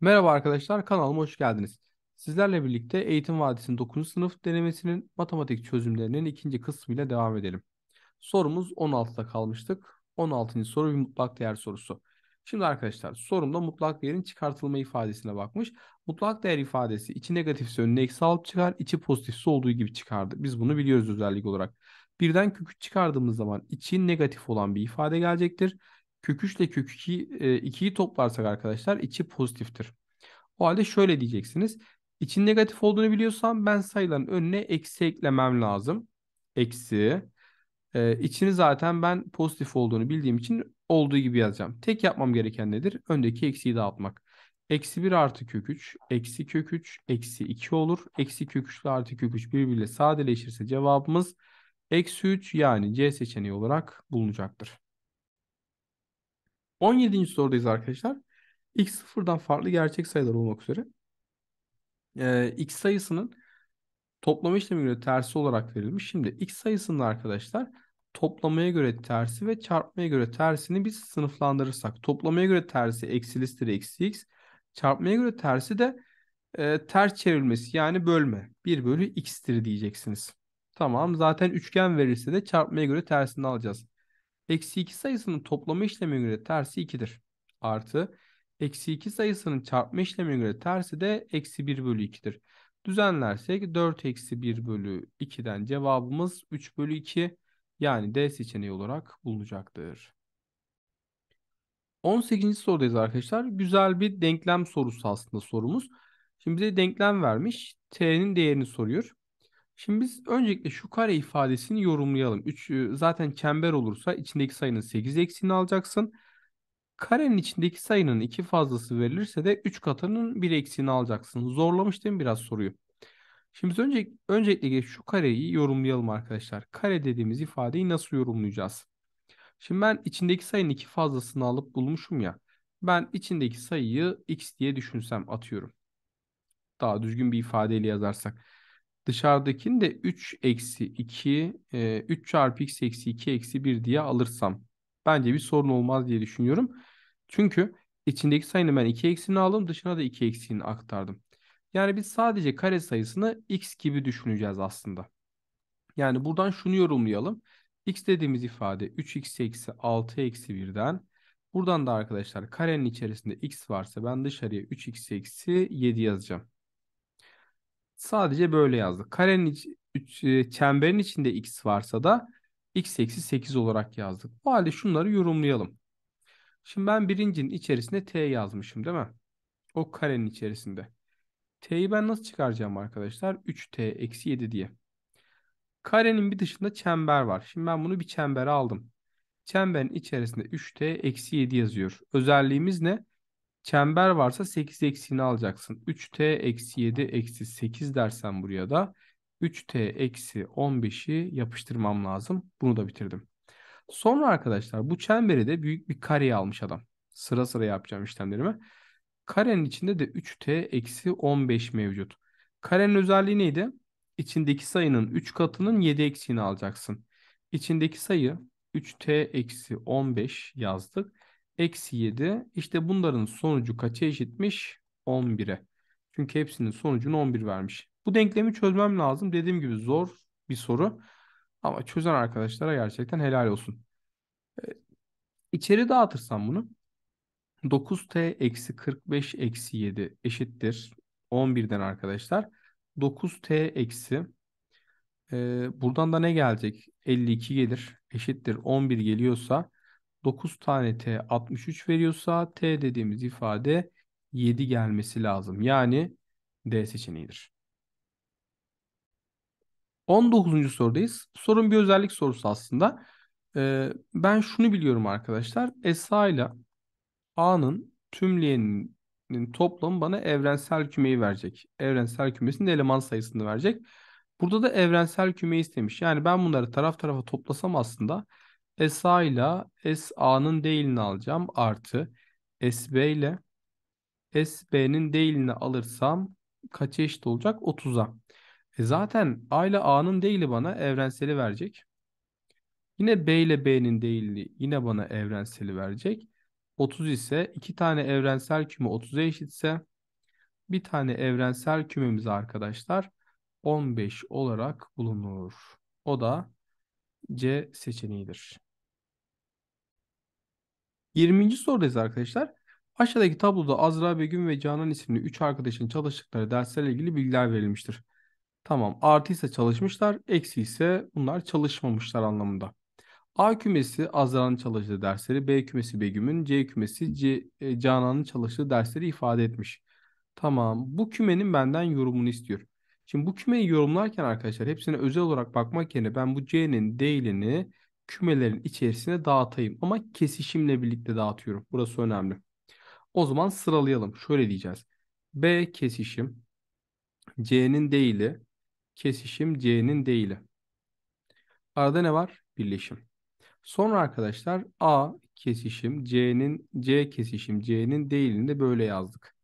Merhaba arkadaşlar, kanalıma hoş geldiniz. Sizlerle birlikte Eğitim Vadisi'nin 9. sınıf denemesinin matematik çözümlerinin ikinci kısmı ile devam edelim. Sorumuz 16'da kalmıştık. 16. soru bir mutlak değer sorusu. Şimdi arkadaşlar sorumda mutlak değerin çıkartılma ifadesine bakmış. Mutlak değer ifadesi içi negatifse önüne eksi alıp çıkar, içi pozitifse olduğu gibi çıkardı. Biz bunu biliyoruz özellik olarak. Birden kükürt çıkardığımız zaman içi negatif olan bir ifade gelecektir kök 3 ile kök 2'yi 2'yi e, toplarsak arkadaşlar içi pozitiftir. O halde şöyle diyeceksiniz. İçin negatif olduğunu biliyorsam ben sayıların önüne eksi eklemem lazım. Eksi. Ee, içini zaten ben pozitif olduğunu bildiğim için olduğu gibi yazacağım. Tek yapmam gereken nedir? Öndeki eksiyi dağıtmak. Eksi 1 artı kök 3, eksi kök 3, eksi 2 olur. Eksi kök 3 ile artı kök 3 birbiriyle sadeleşirse cevabımız eksi 3 yani C seçeneği olarak bulunacaktır. 17. sorudayız arkadaşlar. X 0'dan farklı gerçek sayılar olmak üzere. Ee, X sayısının toplama işlemi göre tersi olarak verilmiş. Şimdi X sayısının arkadaşlar toplamaya göre tersi ve çarpmaya göre tersini biz sınıflandırırsak. Toplamaya göre tersi eksi listeli eksi X. Çarpmaya göre tersi de e, ters çevrilmesi yani bölme. 1 bölü x'tir diyeceksiniz. Tamam zaten üçgen verirse de çarpmaya göre tersini alacağız. Eksi 2 sayısının toplama işlemine göre tersi 2'dir. Artı eksi 2 sayısının çarpma işlemine göre tersi de eksi 1 bölü 2'dir. Düzenlersek 4 eksi 1 bölü 2'den cevabımız 3 bölü 2 yani D seçeneği olarak bulunacaktır. 18. sorudayız arkadaşlar. Güzel bir denklem sorusu aslında sorumuz. Şimdi bize denklem vermiş. T'nin değerini soruyor. Şimdi biz öncelikle şu kare ifadesini yorumlayalım. 3 e, zaten çember olursa içindeki sayının 8 eksiğini alacaksın. Karenin içindeki sayının 2 fazlası verilirse de 3 katının 1 eksiğini alacaksın. Zorlamış değil mi biraz soruyu? Şimdi biz önce, öncelikle şu kareyi yorumlayalım arkadaşlar. Kare dediğimiz ifadeyi nasıl yorumlayacağız? Şimdi ben içindeki sayının 2 fazlasını alıp bulmuşum ya. Ben içindeki sayıyı x diye düşünsem atıyorum. Daha düzgün bir ifadeyle yazarsak dışarıdakini de 3 eksi 2 3 e, çarpı x eksi 2 eksi 1 diye alırsam bence bir sorun olmaz diye düşünüyorum. Çünkü içindeki sayının ben 2 eksiğini aldım dışına da 2 eksiğini aktardım. Yani biz sadece kare sayısını x gibi düşüneceğiz aslında. Yani buradan şunu yorumlayalım. x dediğimiz ifade 3x eksi 6 eksi 1'den buradan da arkadaşlar karenin içerisinde x varsa ben dışarıya 3x eksi 7 yazacağım. Sadece böyle yazdık. Karenin iç, üç, e, çemberin içinde x varsa da x eksi 8 olarak yazdık. Bu halde şunları yorumlayalım. Şimdi ben birincinin içerisinde t yazmışım değil mi? O karenin içerisinde. T'yi ben nasıl çıkaracağım arkadaşlar? 3t eksi 7 diye. Karenin bir dışında çember var. Şimdi ben bunu bir çembere aldım. Çemberin içerisinde 3t eksi 7 yazıyor. Özelliğimiz ne? Çember varsa 8 eksiğini alacaksın. 3t eksi 7 eksi 8 dersen buraya da 3t eksi 15'i yapıştırmam lazım. Bunu da bitirdim. Sonra arkadaşlar bu çemberi de büyük bir kareye almış adam. Sıra sıra yapacağım işlemlerimi. Karenin içinde de 3t eksi 15 mevcut. Karenin özelliği neydi? İçindeki sayının 3 katının 7 eksiğini alacaksın. İçindeki sayı 3t eksi 15 yazdık eksi 7. İşte bunların sonucu kaça eşitmiş? 11'e. Çünkü hepsinin sonucunu 11 vermiş. Bu denklemi çözmem lazım. Dediğim gibi zor bir soru. Ama çözen arkadaşlara gerçekten helal olsun. Ee, içeri dağıtırsam bunu. 9t eksi 45 eksi 7 eşittir. 11'den arkadaşlar. 9t eksi e, buradan da ne gelecek? 52 gelir. Eşittir 11 geliyorsa 9 tane T 63 veriyorsa T dediğimiz ifade 7 gelmesi lazım. Yani D seçeneğidir. 19. sorudayız. Sorun bir özellik sorusu aslında. Ee, ben şunu biliyorum arkadaşlar. SA ile A'nın tümleyeninin toplamı bana evrensel kümeyi verecek. Evrensel kümesinin de eleman sayısını verecek. Burada da evrensel küme istemiş. Yani ben bunları taraf tarafa toplasam aslında SA ile SA'nın değilini alacağım. Artı SB ile SB'nin değilini alırsam kaç eşit olacak? 30'a. E zaten A ile A'nın değili bana evrenseli verecek. Yine B ile B'nin değili yine bana evrenseli verecek. 30 ise iki tane evrensel küme 30'a eşitse bir tane evrensel kümemiz arkadaşlar 15 olarak bulunur. O da C seçeneğidir. 20. sorudayız arkadaşlar. Aşağıdaki tabloda Azra Begüm ve Canan isimli 3 arkadaşın çalıştıkları derslerle ilgili bilgiler verilmiştir. Tamam artı ise çalışmışlar, eksi ise bunlar çalışmamışlar anlamında. A kümesi Azra'nın çalıştığı dersleri, B kümesi Begüm'ün, C kümesi C, e, Canan'ın çalıştığı dersleri ifade etmiş. Tamam bu kümenin benden yorumunu istiyor. Şimdi bu kümeyi yorumlarken arkadaşlar hepsine özel olarak bakmak yerine ben bu C'nin, değilini kümelerin içerisine dağıtayım. Ama kesişimle birlikte dağıtıyorum. Burası önemli. O zaman sıralayalım. Şöyle diyeceğiz. B kesişim C'nin değili. Kesişim C'nin değili. Arada ne var? Birleşim. Sonra arkadaşlar A kesişim C'nin C kesişim C'nin değilini de böyle yazdık.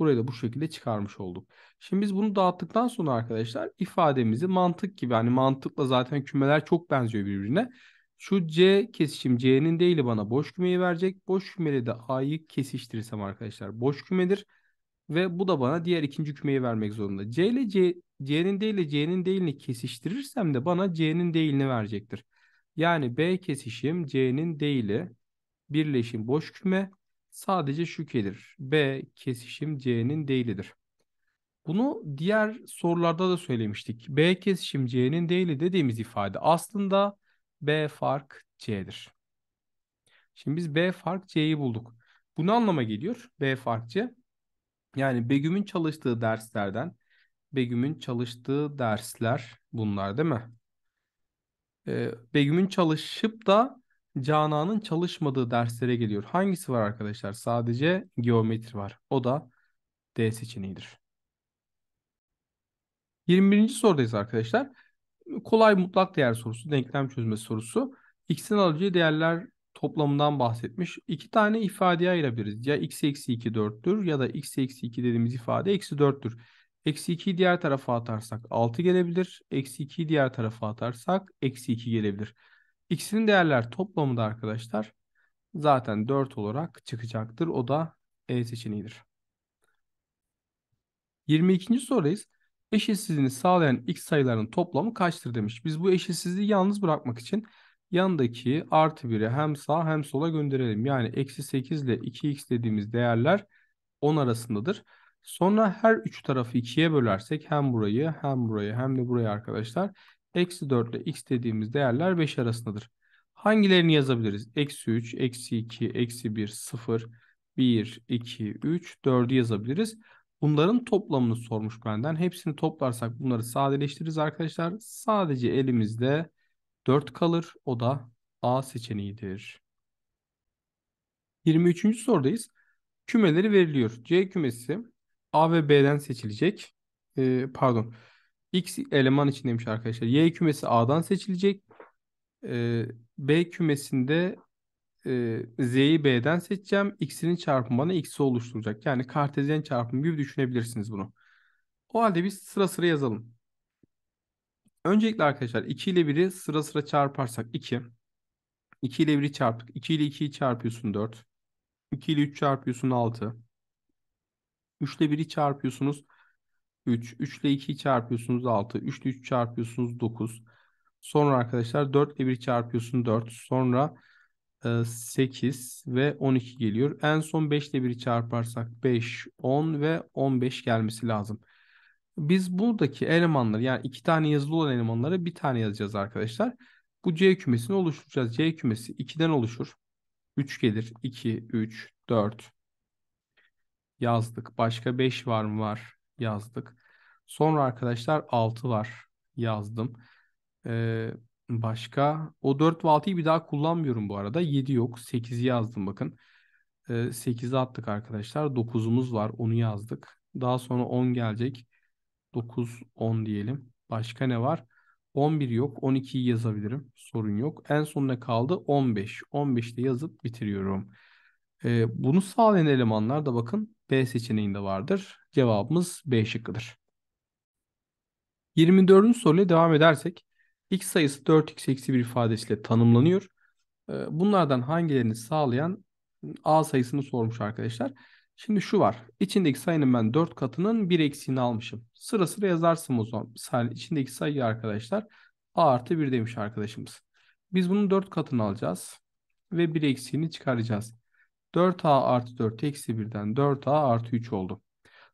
Burayı da bu şekilde çıkarmış olduk. Şimdi biz bunu dağıttıktan sonra arkadaşlar ifademizi mantık gibi hani mantıkla zaten kümeler çok benziyor birbirine. Şu C kesişim C'nin değil bana boş kümeyi verecek. Boş kümeyle de A'yı kesiştirirsem arkadaşlar boş kümedir. Ve bu da bana diğer ikinci kümeyi vermek zorunda. C ile C, C'nin değil ile C'nin değilini kesiştirirsem de bana C'nin değilini verecektir. Yani B kesişim C'nin değili birleşim boş küme Sadece şu B kesişim C'nin değilidir. Bunu diğer sorularda da söylemiştik. B kesişim C'nin değili dediğimiz ifade aslında B fark C'dir. Şimdi biz B fark C'yi bulduk. Bu ne anlama geliyor? B fark C. Yani Begüm'ün çalıştığı derslerden Begüm'ün çalıştığı dersler bunlar değil mi? Ee, Begüm'ün çalışıp da Canan'ın çalışmadığı derslere geliyor. Hangisi var arkadaşlar? Sadece geometri var. O da D seçeneğidir. 21. sorudayız arkadaşlar. Kolay mutlak değer sorusu, denklem çözme sorusu. X'in alacağı değerler toplamından bahsetmiş. İki tane ifadeye ayırabiliriz. Ya x eksi 2 4'tür ya da x eksi 2 dediğimiz ifade eksi 4'tür. Eksi 2'yi diğer tarafa atarsak 6 gelebilir. Eksi 2'yi diğer tarafa atarsak eksi 2 gelebilir. X'in değerler toplamı da arkadaşlar zaten 4 olarak çıkacaktır. O da E seçeneğidir. 22. sorudayız. Eşitsizliğini sağlayan x sayılarının toplamı kaçtır demiş. Biz bu eşitsizliği yalnız bırakmak için yandaki artı 1'i hem sağ hem sola gönderelim. Yani eksi 8 ile 2x dediğimiz değerler 10 arasındadır. Sonra her üç tarafı 2'ye bölersek hem burayı hem burayı hem de burayı arkadaşlar Eksi 4 ile x dediğimiz değerler 5 arasındadır. Hangilerini yazabiliriz? Eksi 3, eksi 2, eksi 1, 0, 1, 2, 3, 4'ü yazabiliriz. Bunların toplamını sormuş benden. Hepsini toplarsak bunları sadeleştiririz arkadaşlar. Sadece elimizde 4 kalır. O da A seçeneğidir. 23. sorudayız. Kümeleri veriliyor. C kümesi A ve B'den seçilecek. Ee, pardon. Pardon. X eleman içindeymiş arkadaşlar. Y kümesi A'dan seçilecek. Ee, B kümesinde e, Z'yi B'den seçeceğim. X'inin çarpımı bana X'i oluşturacak. Yani kartezyen çarpımı gibi düşünebilirsiniz bunu. O halde biz sıra sıra yazalım. Öncelikle arkadaşlar 2 ile 1'i sıra sıra çarparsak 2. 2 ile 1'i çarptık. 2 ile 2'yi çarpıyorsun 4. 2 ile 3 çarpıyorsun 6. 3 ile 1'i çarpıyorsunuz 3. 3 ile 2'yi çarpıyorsunuz 6. 3 ile 3 çarpıyorsunuz 9. Sonra arkadaşlar 4 ile 1 çarpıyorsun 4. Sonra 8 e, ve 12 geliyor. En son 5 ile 1'i çarparsak 5, 10 ve 15 gelmesi lazım. Biz buradaki elemanları yani iki tane yazılı olan elemanları bir tane yazacağız arkadaşlar. Bu C kümesini oluşturacağız. C kümesi 2'den oluşur. 3 gelir. 2, 3, 4 yazdık. Başka 5 var mı var yazdık. Sonra arkadaşlar 6 var yazdım. Ee, başka o 4 ve 6'yı bir daha kullanmıyorum bu arada. 7 yok 8'i yazdım bakın. Ee, 8'i attık arkadaşlar. 9'umuz var onu yazdık. Daha sonra 10 gelecek. 9, 10 diyelim. Başka ne var? 11 yok. 12'yi yazabilirim. Sorun yok. En son ne kaldı 15. de yazıp bitiriyorum. Ee, bunu sağlayan elemanlar da bakın B seçeneğinde vardır. Cevabımız B şıkkıdır. 24. soruyla devam edersek x sayısı 4x eksi 1 ifadesiyle tanımlanıyor. Ee, bunlardan hangilerini sağlayan a sayısını sormuş arkadaşlar. Şimdi şu var. İçindeki sayının ben 4 katının 1 eksiğini almışım. Sıra sıra yazarsın o zaman. Misal içindeki sayı arkadaşlar a artı 1 demiş arkadaşımız. Biz bunun 4 katını alacağız. Ve 1 eksiğini çıkaracağız. 4a artı 4 eksi 1'den 4a artı 3 oldu.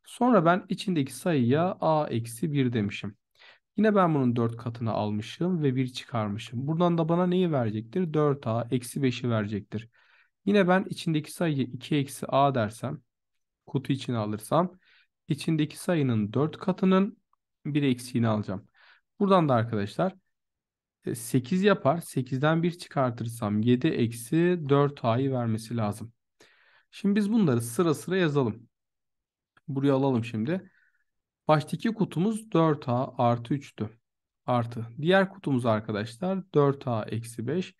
Sonra ben içindeki sayıya a eksi 1 demişim. Yine ben bunun 4 katını almışım ve 1 çıkarmışım. Buradan da bana neyi verecektir? 4a eksi 5'i verecektir. Yine ben içindeki sayıyı 2 eksi a dersem kutu içine alırsam içindeki sayının 4 katının 1 eksiğini alacağım. Buradan da arkadaşlar 8 e, yapar. 8'den 1 çıkartırsam 7 eksi 4a'yı vermesi lazım. Şimdi biz bunları sıra sıra yazalım. Buraya alalım şimdi. Baştaki kutumuz 4A artı 3'tü. Artı. Diğer kutumuz arkadaşlar 4A eksi 5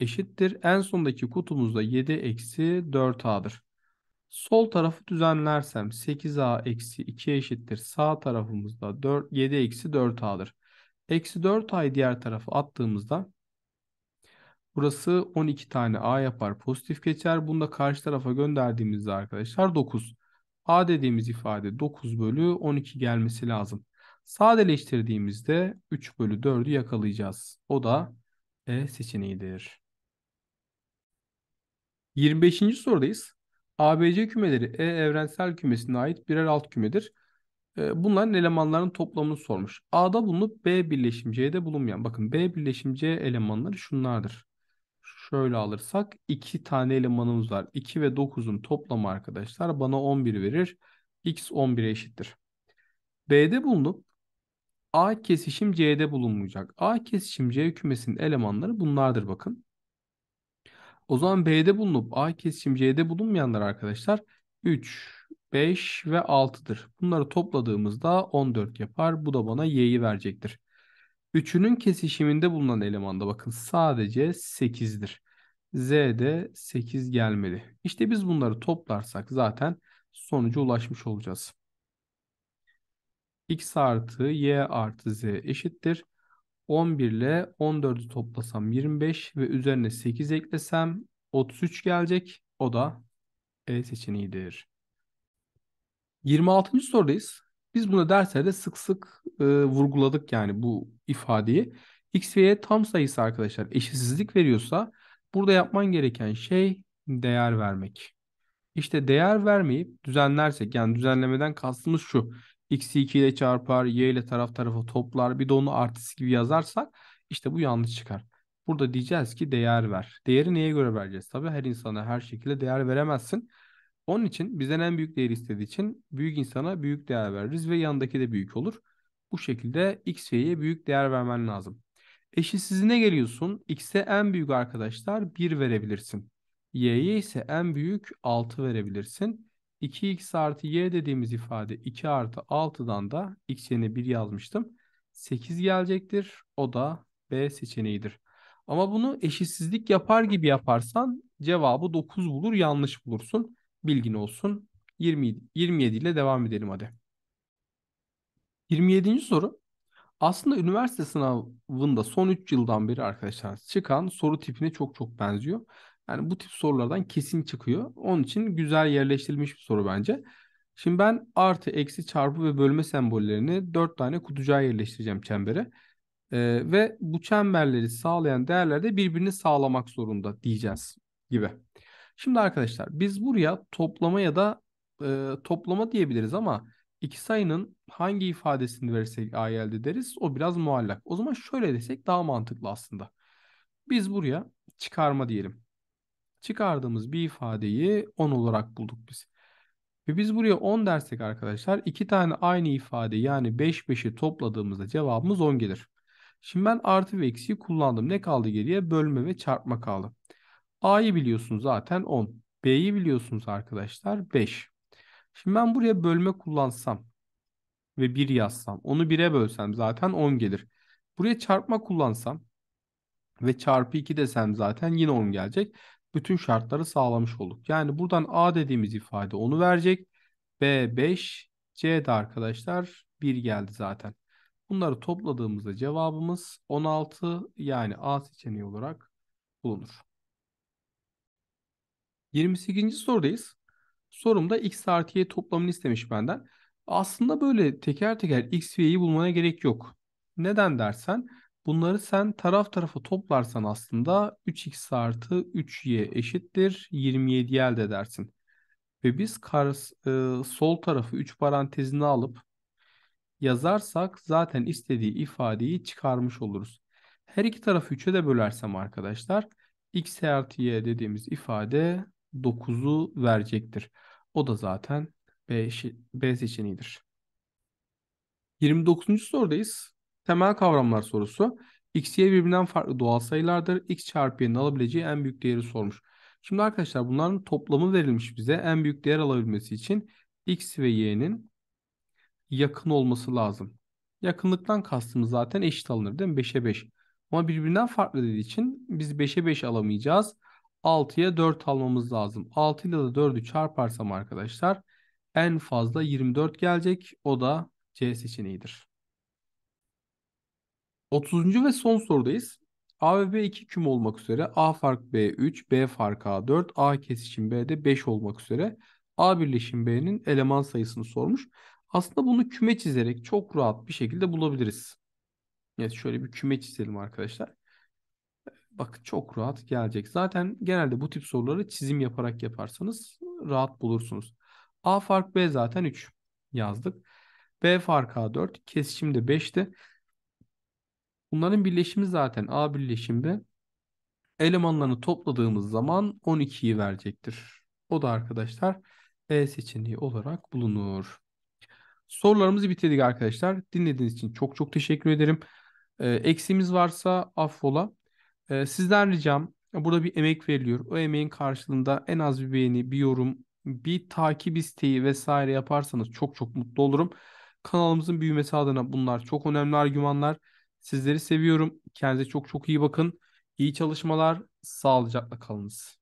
eşittir. En sondaki kutumuzda 7 eksi 4A'dır. Sol tarafı düzenlersem 8A eksi 2 eşittir. Sağ tarafımızda 4, 7 eksi 4A'dır. Eksi 4A'yı diğer tarafa attığımızda burası 12 tane A yapar. Pozitif geçer. Bunu da karşı tarafa gönderdiğimizde arkadaşlar 9. A dediğimiz ifade 9 bölü 12 gelmesi lazım. Sadeleştirdiğimizde 3 bölü 4'ü yakalayacağız. O da E seçeneğidir. 25. sorudayız. ABC kümeleri E evrensel kümesine ait birer alt kümedir. E, bunların elemanların toplamını sormuş. A'da bulunup B birleşim C'de bulunmayan. Bakın B birleşim C elemanları şunlardır. Şöyle alırsak 2 tane elemanımız var. 2 ve 9'un toplamı arkadaşlar bana 11 verir. X 11'e eşittir. B'de bulunup A kesişim C'de bulunmayacak. A kesişim C kümesinin elemanları bunlardır bakın. O zaman B'de bulunup A kesişim C'de bulunmayanlar arkadaşlar 3, 5 ve 6'dır. Bunları topladığımızda 14 yapar. Bu da bana Y'yi verecektir. Üçünün kesişiminde bulunan elemanda bakın sadece 8'dir. Z'de 8 gelmedi. İşte biz bunları toplarsak zaten sonuca ulaşmış olacağız. X artı Y artı Z eşittir. 11 ile 14'ü toplasam 25 ve üzerine 8 eklesem 33 gelecek. O da E seçeneğidir. 26. sorudayız. Biz bunu derslerde sık sık e, vurguladık yani bu ifadeyi. X ve Y tam sayısı arkadaşlar eşitsizlik veriyorsa burada yapman gereken şey değer vermek. İşte değer vermeyip düzenlersek yani düzenlemeden kastımız şu. X'i 2 ile çarpar, Y ile taraf tarafa toplar bir de onu artısı gibi yazarsak işte bu yanlış çıkar. Burada diyeceğiz ki değer ver. Değeri neye göre vereceğiz? Tabii her insana her şekilde değer veremezsin. Onun için bizden en büyük değeri istediği için büyük insana büyük değer veririz ve yandaki de büyük olur. Bu şekilde x ve y'ye büyük değer vermen lazım. Eşitsizliğine geliyorsun. X'e en büyük arkadaşlar 1 verebilirsin. Y'ye ise en büyük 6 verebilirsin. 2x artı y dediğimiz ifade 2 artı 6'dan da x yerine 1 yazmıştım. 8 gelecektir. O da B seçeneğidir. Ama bunu eşitsizlik yapar gibi yaparsan cevabı 9 bulur yanlış bulursun. Bilgin olsun. 20, 27 ile devam edelim hadi. 27. soru. Aslında üniversite sınavında son 3 yıldan beri arkadaşlar çıkan soru tipine çok çok benziyor. Yani bu tip sorulardan kesin çıkıyor. Onun için güzel yerleştirilmiş bir soru bence. Şimdi ben artı, eksi, çarpı ve bölme sembollerini 4 tane kutucuğa yerleştireceğim çembere. Ee, ve bu çemberleri sağlayan değerler de birbirini sağlamak zorunda diyeceğiz gibi. Şimdi arkadaşlar biz buraya toplama ya da e, toplama diyebiliriz ama iki sayının hangi ifadesini verirsek a'yı elde ederiz o biraz muallak. O zaman şöyle desek daha mantıklı aslında. Biz buraya çıkarma diyelim. Çıkardığımız bir ifadeyi 10 olarak bulduk biz. Ve biz buraya 10 dersek arkadaşlar iki tane aynı ifade yani 5 5'i topladığımızda cevabımız 10 gelir. Şimdi ben artı ve eksiyi kullandım. Ne kaldı geriye? Bölme ve çarpma kaldı. A'yı biliyorsun zaten 10. B'yi biliyorsunuz arkadaşlar 5. Şimdi ben buraya bölme kullansam ve 1 yazsam onu 1'e bölsem zaten 10 gelir. Buraya çarpma kullansam ve çarpı 2 desem zaten yine 10 gelecek. Bütün şartları sağlamış olduk. Yani buradan A dediğimiz ifade onu verecek. B 5, C de arkadaşlar 1 geldi zaten. Bunları topladığımızda cevabımız 16 yani A seçeneği olarak bulunur. 28. sorudayız. Sorumda x artı y toplamını istemiş benden. Aslında böyle teker teker x ve y'yi bulmana gerek yok. Neden dersen bunları sen taraf tarafa toplarsan aslında 3x artı 3y eşittir 27 elde edersin. Ve biz kar, e, sol tarafı 3 parantezine alıp yazarsak zaten istediği ifadeyi çıkarmış oluruz. Her iki tarafı 3'e de bölersem arkadaşlar x artı y dediğimiz ifade 9'u verecektir. O da zaten B, B seçeneğidir. 29. sorudayız. Temel kavramlar sorusu. X, Y birbirinden farklı doğal sayılardır. X çarpı Y'nin alabileceği en büyük değeri sormuş. Şimdi arkadaşlar bunların toplamı verilmiş bize. En büyük değer alabilmesi için X ve Y'nin yakın olması lazım. Yakınlıktan kastımız zaten eşit alınır değil mi? 5'e 5. Ama birbirinden farklı dediği için biz 5'e 5 alamayacağız. 6'ya 4 almamız lazım. 6 ile de 4'ü çarparsam arkadaşlar en fazla 24 gelecek. O da C seçeneğidir. 30. ve son sorudayız. A ve B 2 küm olmak üzere A fark B 3, B fark A 4, A kesişim B de 5 olmak üzere A birleşim B'nin eleman sayısını sormuş. Aslında bunu küme çizerek çok rahat bir şekilde bulabiliriz. Evet şöyle bir küme çizelim arkadaşlar. Bak çok rahat gelecek. Zaten genelde bu tip soruları çizim yaparak yaparsanız rahat bulursunuz. A fark B zaten 3 yazdık. B fark A 4. Kesişim de 5'ti. Bunların birleşimi zaten A birleşim B. Elemanlarını topladığımız zaman 12'yi verecektir. O da arkadaşlar E seçeneği olarak bulunur. Sorularımızı bitirdik arkadaşlar. Dinlediğiniz için çok çok teşekkür ederim. Ee, eksiğimiz varsa affola. E, sizden ricam burada bir emek veriliyor. O emeğin karşılığında en az bir beğeni, bir yorum, bir takip isteği vesaire yaparsanız çok çok mutlu olurum. Kanalımızın büyümesi adına bunlar çok önemli argümanlar. Sizleri seviyorum. Kendinize çok çok iyi bakın. İyi çalışmalar. Sağlıcakla kalınız.